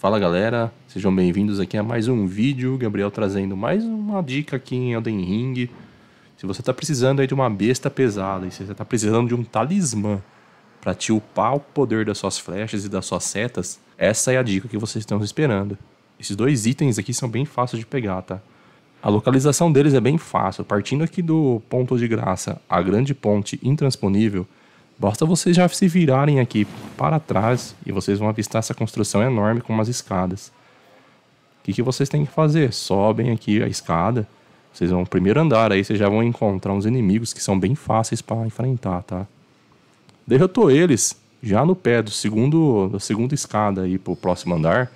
Fala galera, sejam bem-vindos aqui a mais um vídeo. Gabriel trazendo mais uma dica aqui em Elden Ring. Se você está precisando aí de uma besta pesada e se você está precisando de um talismã para te upar o poder das suas flechas e das suas setas, essa é a dica que vocês estão esperando. Esses dois itens aqui são bem fáceis de pegar, tá? A localização deles é bem fácil. Partindo aqui do ponto de graça, a grande ponte intransponível, Basta vocês já se virarem aqui para trás e vocês vão avistar essa construção enorme com umas escadas. O que, que vocês têm que fazer? Sobem aqui a escada. Vocês vão primeiro andar, aí vocês já vão encontrar uns inimigos que são bem fáceis para enfrentar, tá? Derrotou eles já no pé do segundo, da segunda escada aí pro próximo andar.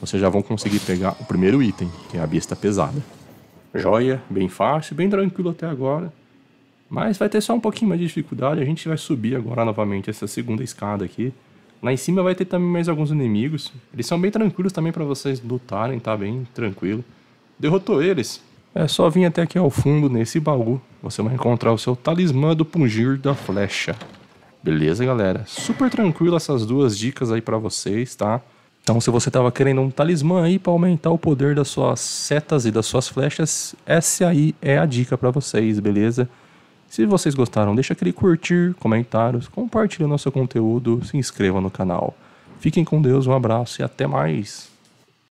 Vocês já vão conseguir pegar o primeiro item, que é a besta pesada. Joia, bem fácil, bem tranquilo até agora. Mas vai ter só um pouquinho mais de dificuldade, a gente vai subir agora novamente essa segunda escada aqui. Lá em cima vai ter também mais alguns inimigos. Eles são bem tranquilos também para vocês lutarem, tá bem tranquilo. Derrotou eles. É só vir até aqui ao fundo, nesse baú. Você vai encontrar o seu talismã do pungir da flecha. Beleza, galera? Super tranquilo essas duas dicas aí para vocês, tá? Então, se você tava querendo um talismã aí para aumentar o poder das suas setas e das suas flechas, essa aí é a dica para vocês, beleza? Se vocês gostaram, deixa aquele curtir, comentários, compartilhe nosso conteúdo, se inscreva no canal. Fiquem com Deus, um abraço e até mais!